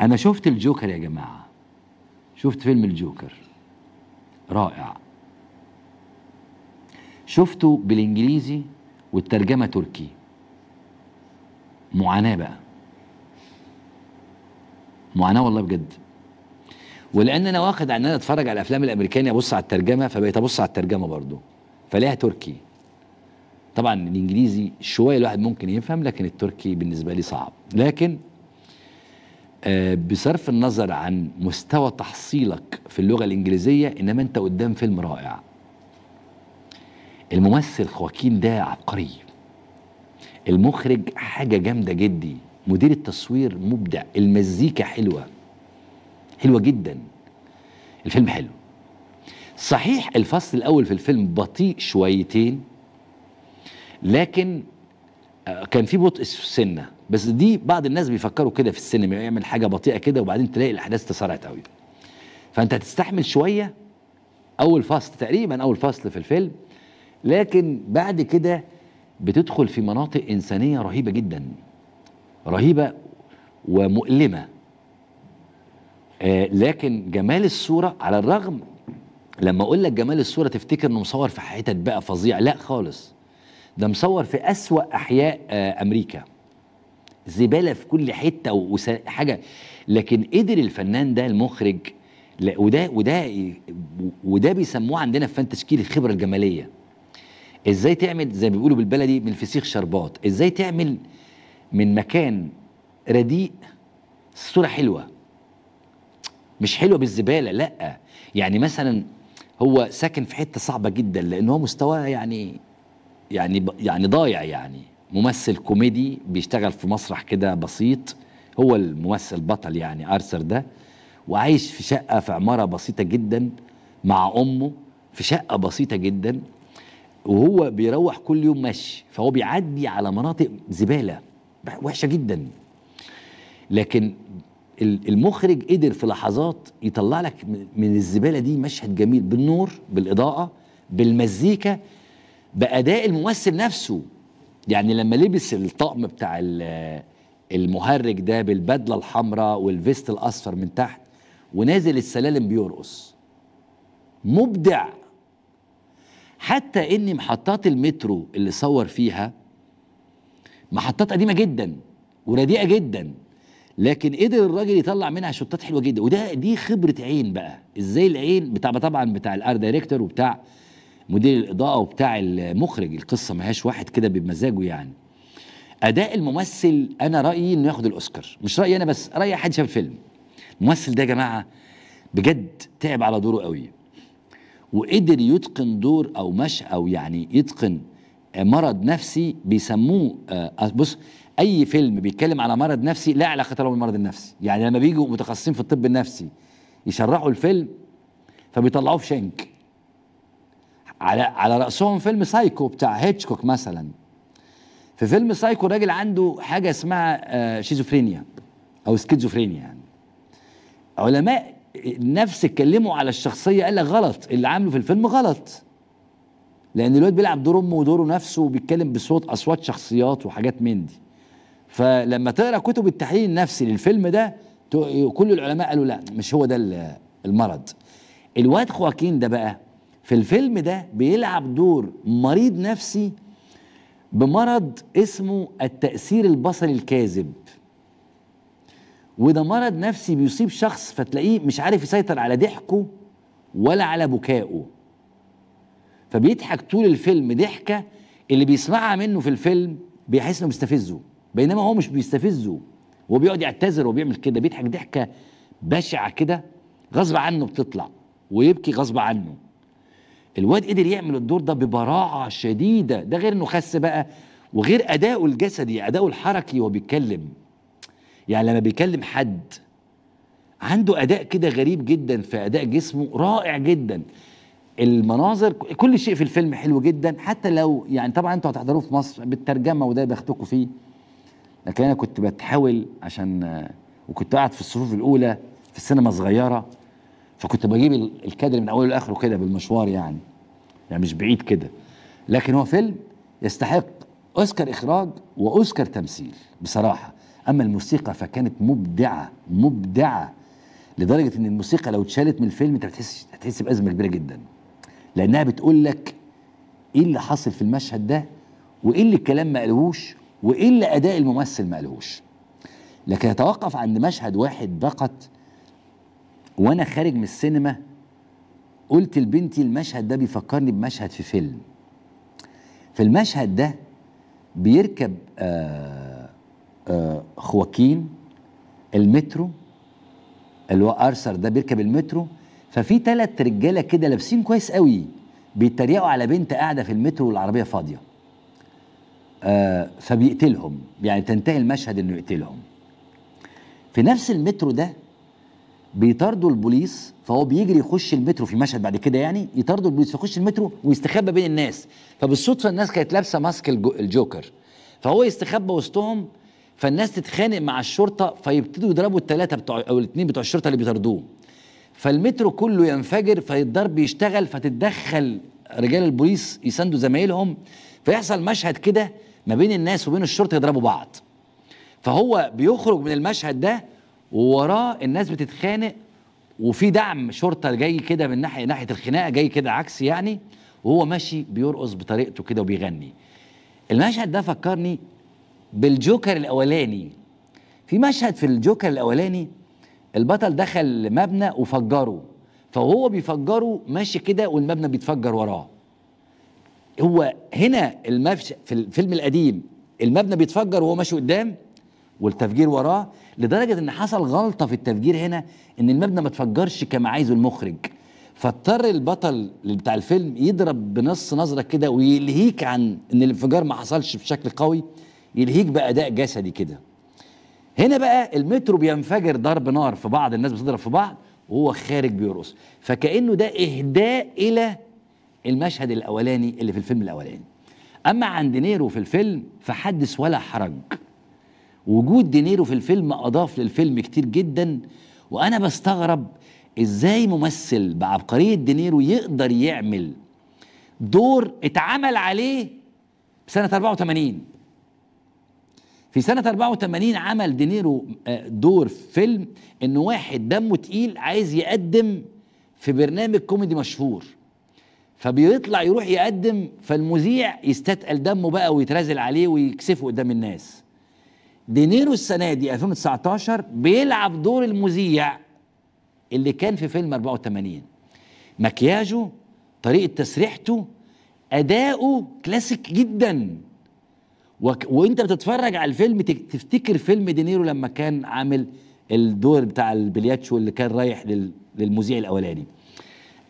انا شفت الجوكر يا جماعه شفت فيلم الجوكر رائع شفته بالانجليزي والترجمه تركي معاناه بقى معاناه والله بجد ولان انا واخد ان انا اتفرج على الافلام الامريكانيه ابص على الترجمه فبقيت ابص على الترجمه برضه فليها تركي طبعا الانجليزي شويه الواحد ممكن يفهم لكن التركي بالنسبه لي صعب لكن آه، بصرف النظر عن مستوى تحصيلك في اللغة الإنجليزية إنما أنت قدام فيلم رائع الممثل خواكين ده عبقري المخرج حاجة جامدة جدي مدير التصوير مبدع المزيكا حلوة حلوة جدا الفيلم حلو صحيح الفصل الأول في الفيلم بطيء شويتين لكن آه، كان في بطء السنه بس دي بعض الناس بيفكروا كده في السينما يعمل حاجه بطيئه كده وبعدين تلاقي الاحداث تسارعت قوي فانت هتستحمل شويه اول فصل تقريبا اول فصل في الفيلم لكن بعد كده بتدخل في مناطق انسانيه رهيبه جدا رهيبه ومؤلمه آه لكن جمال الصوره على الرغم لما اقول لك جمال الصوره تفتكر انه مصور في حتت بقى فظيع لا خالص ده مصور في اسوا احياء آه امريكا زباله في كل حته وحاجه لكن قدر الفنان ده المخرج وده وده وده بيسموه عندنا في فن تشكيل الخبره الجماليه ازاي تعمل زي ما بيقولوا بالبلدي من الفسيخ شربات ازاي تعمل من مكان رديء صوره حلوه مش حلوه بالزباله لا يعني مثلا هو ساكن في حته صعبه جدا لان هو مستواه يعني يعني يعني ضايع يعني ممثل كوميدي بيشتغل في مسرح كده بسيط هو الممثل بطل يعني ارثر ده وعايش في شقه في عماره بسيطه جدا مع امه في شقه بسيطه جدا وهو بيروح كل يوم مشي فهو بيعدي على مناطق زباله وحشه جدا لكن المخرج قدر في لحظات يطلع لك من الزباله دي مشهد جميل بالنور بالاضاءه بالمزيكا باداء الممثل نفسه يعني لما لبس الطقم بتاع المهرج ده بالبدله الحمراء والفيست الاصفر من تحت ونازل السلالم بيرقص مبدع حتى ان محطات المترو اللي صور فيها محطات قديمه جدا ورديئه جدا لكن قدر الراجل يطلع منها شطات حلوه جدا وده دي خبره عين بقى ازاي العين بتاع طبعا بتاع الار دايركتور وبتاع مدير الاضاءه وبتاع المخرج القصه ما هياش واحد كده بمزاجه يعني اداء الممثل انا رايي انه ياخد الاوسكار مش رايي انا بس راي حد شاف الفيلم الممثل ده يا جماعه بجد تعب على دوره قوي وقدر يتقن دور او مش او يعني يتقن مرض نفسي بيسموه آه، آه، بص اي فيلم بيتكلم على مرض نفسي لا علاقه له بالمرض النفسي يعني لما بيجوا متخصصين في الطب النفسي يشرحوا الفيلم فبيطلعوه في شنك على على راسهم فيلم سايكو بتاع هيتشكوك مثلا في فيلم سايكو الراجل عنده حاجه اسمها آه، شيزوفرينيا او سكيزوفرينيا يعني علماء النفس اتكلموا على الشخصيه قال لك غلط اللي عامله في الفيلم غلط لان الواد بيلعب دور امه ودوره نفسه وبيتكلم بصوت اصوات شخصيات وحاجات من دي فلما تقرا كتب التحليل النفسي للفيلم ده كل العلماء قالوا لا مش هو ده المرض الواد خواكين ده بقى في الفيلم ده بيلعب دور مريض نفسي بمرض اسمه التأثير البصري الكاذب وده مرض نفسي بيصيب شخص فتلاقيه مش عارف يسيطر على ضحكه ولا على بكائه فبيضحك طول الفيلم ضحكه اللي بيسمعها منه في الفيلم بيحس انه بيستفزه بينما هو مش بيستفزه هو بيقعد يعتذر وبيعمل كده بيضحك ضحكه بشعه كده غصب عنه بتطلع ويبكي غصب عنه الواد قدر يعمل الدور ده ببراعه شديده ده غير انه خس بقى وغير اداؤه الجسدي اداؤه الحركي وهو بيتكلم يعني لما بيكلم حد عنده اداء كده غريب جدا في اداء جسمه رائع جدا المناظر كل شيء في الفيلم حلو جدا حتى لو يعني طبعا انتوا هتحضروه في مصر بالترجمه وده بختكم فيه لكن انا كنت بتحاول عشان وكنت قاعد في الصفوف الاولى في السينما صغيره فكنت بجيب الكادر من اوله لاخره كده بالمشوار يعني يعني مش بعيد كده لكن هو فيلم يستحق اوسكار اخراج واوسكار تمثيل بصراحه اما الموسيقى فكانت مبدعه مبدعه لدرجه ان الموسيقى لو اتشالت من الفيلم انت هتحس هتحس بازمه كبيره جدا لانها بتقول لك ايه اللي حاصل في المشهد ده وايه اللي الكلام ما قالوش وايه اللي اداء الممثل ما قالوش لكن يتوقف عند مشهد واحد فقط وانا خارج من السينما قلت لبنتي المشهد ده بيفكرني بمشهد في فيلم في المشهد ده بيركب آآ آه، آآ آه، خواكين المترو اللي هو ارثر ده بيركب المترو ففي ثلاث رجاله كده لابسين كويس قوي بيتريقوا على بنت قاعده في المترو والعربيه فاضيه آه، فبيقتلهم يعني تنتهي المشهد انه يقتلهم في نفس المترو ده بيطاردوا البوليس فهو بيجري يخش المترو في مشهد بعد كده يعني يطاردوا البوليس فيخش المترو ويستخبى بين الناس فبالصدفه الناس كانت لابسه ماسك الجوكر فهو يستخبى وسطهم فالناس تتخانق مع الشرطه فيبتدوا يضربوا الثلاثه بتوع او الاثنين بتوع الشرطه اللي بيطاردوه فالمترو كله ينفجر فالضرب يشتغل فتتدخل رجال البوليس يساندوا زمايلهم فيحصل مشهد كده ما بين الناس وبين الشرطه يضربوا بعض فهو بيخرج من المشهد ده ووراه الناس بتتخانق وفي دعم شرطه جاي كده من ناحيه ناحيه الخناقه جاي كده عكس يعني وهو ماشي بيرقص بطريقته كده وبيغني المشهد ده فكرني بالجوكر الاولاني في مشهد في الجوكر الاولاني البطل دخل مبنى وفجره فهو بيفجره ماشي كده والمبنى بيتفجر وراه هو هنا المفش في الفيلم القديم المبنى بيتفجر وهو ماشي قدام والتفجير وراه لدرجه ان حصل غلطه في التفجير هنا ان المبنى ما اتفجرش كما عايزه المخرج فاضطر البطل بتاع الفيلم يضرب بنص نظرك كده ويلهيك عن ان الانفجار ما حصلش بشكل قوي يلهيك باداء جسدي كده هنا بقى المترو بينفجر ضرب نار في بعض الناس بتضرب في بعض وهو خارج بيرقص فكانه ده اهداء الى المشهد الاولاني اللي في الفيلم الاولاني اما عند نيرو في الفيلم فحدث ولا حرج وجود دينيرو في الفيلم اضاف للفيلم كتير جدا وانا بستغرب ازاي ممثل بعبقريه دينيرو يقدر يعمل دور اتعمل عليه سنه 84 في سنة 84 عمل دينيرو آه، دور في فيلم إن واحد دمه تقيل عايز يقدم في برنامج كوميدي مشهور فبيطلع يروح يقدم فالمذيع يستثقل دمه بقى ويترازل عليه ويكسفه قدام الناس دينيرو السنه دي 2019 بيلعب دور المذيع اللي كان في فيلم 84 مكياجه طريقه تسريحته اداؤه كلاسيك جدا و... وانت بتتفرج على الفيلم تفتكر فيلم دينيرو لما كان عامل الدور بتاع البلياتشو اللي كان رايح لل... للمذيع الاولاني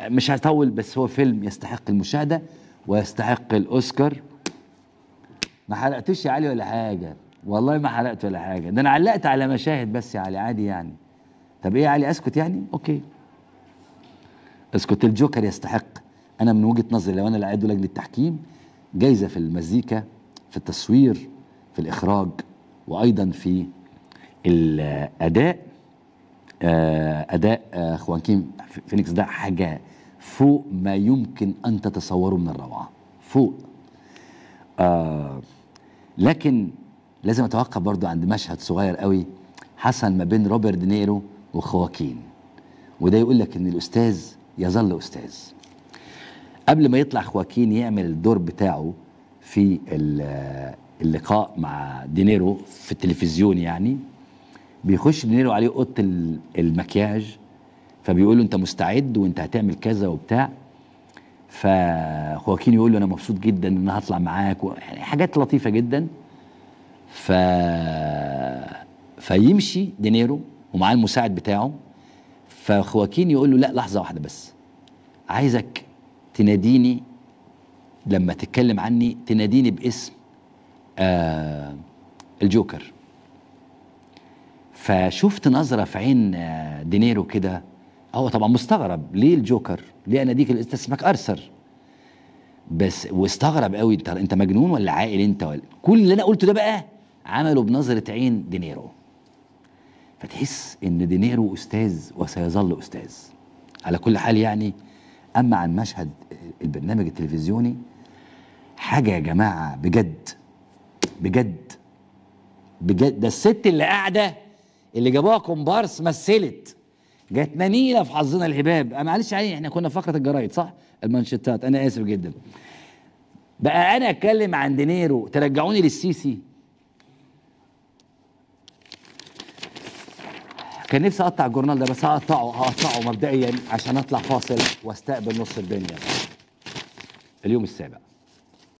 مش هطول بس هو فيلم يستحق المشاهده ويستحق الاوسكار ما حرقتوش يا علي ولا حاجه والله ما حرقت ولا حاجه ده انا علقت على مشاهد بس يا علي عادي يعني طب ايه يا علي اسكت يعني اوكي اسكت الجوكر يستحق انا من وجهه نظري لو انا اللي عضو لجنه التحكيم جايزه في المزيكا في التصوير في الاخراج وايضا في الاداء آه، اداء آه، خوانكيم فينيكس ده حاجه فوق ما يمكن ان تتصوره من الروعه فوق آه لكن لازم اتوقف برضو عند مشهد صغير قوي حصل ما بين روبرت دينيرو وخواكين وده يقول لك ان الاستاذ يظل استاذ قبل ما يطلع خواكين يعمل الدور بتاعه في اللقاء مع دينيرو في التلفزيون يعني بيخش دينيرو عليه اوضه المكياج فبيقول له انت مستعد وانت هتعمل كذا وبتاع فخواكين يقول له انا مبسوط جدا ان انا هطلع معاك حاجات لطيفه جدا ف... فيمشي دينيرو ومعاه المساعد بتاعه فخواكين يقول له لا لحظه واحده بس عايزك تناديني لما تتكلم عني تناديني باسم آه الجوكر فشفت نظرة في عين آه، دينيرو كده هو طبعا مستغرب ليه الجوكر ليه اناديك ديك اسمك ارثر بس واستغرب قوي انت انت مجنون ولا عاقل انت ولا كل اللي انا قلته ده بقى عمله بنظرة عين دينيرو فتحس ان دينيرو استاذ وسيظل استاذ على كل حال يعني اما عن مشهد البرنامج التلفزيوني حاجة يا جماعة بجد بجد بجد ده الست اللي قاعدة اللي جابوها كومبارس مثلت جت نميله في حظنا الحباب معلش عليه يعني احنا كنا فقره الجرايد صح المانشيتات انا اسف جدا بقى انا اتكلم عن دينيرو ترجعوني للسيسي كان نفسي اقطع الجورنال ده بس هقطعه هقطعه مبدئيا عشان اطلع فاصل واستقبل نص الدنيا اليوم السابع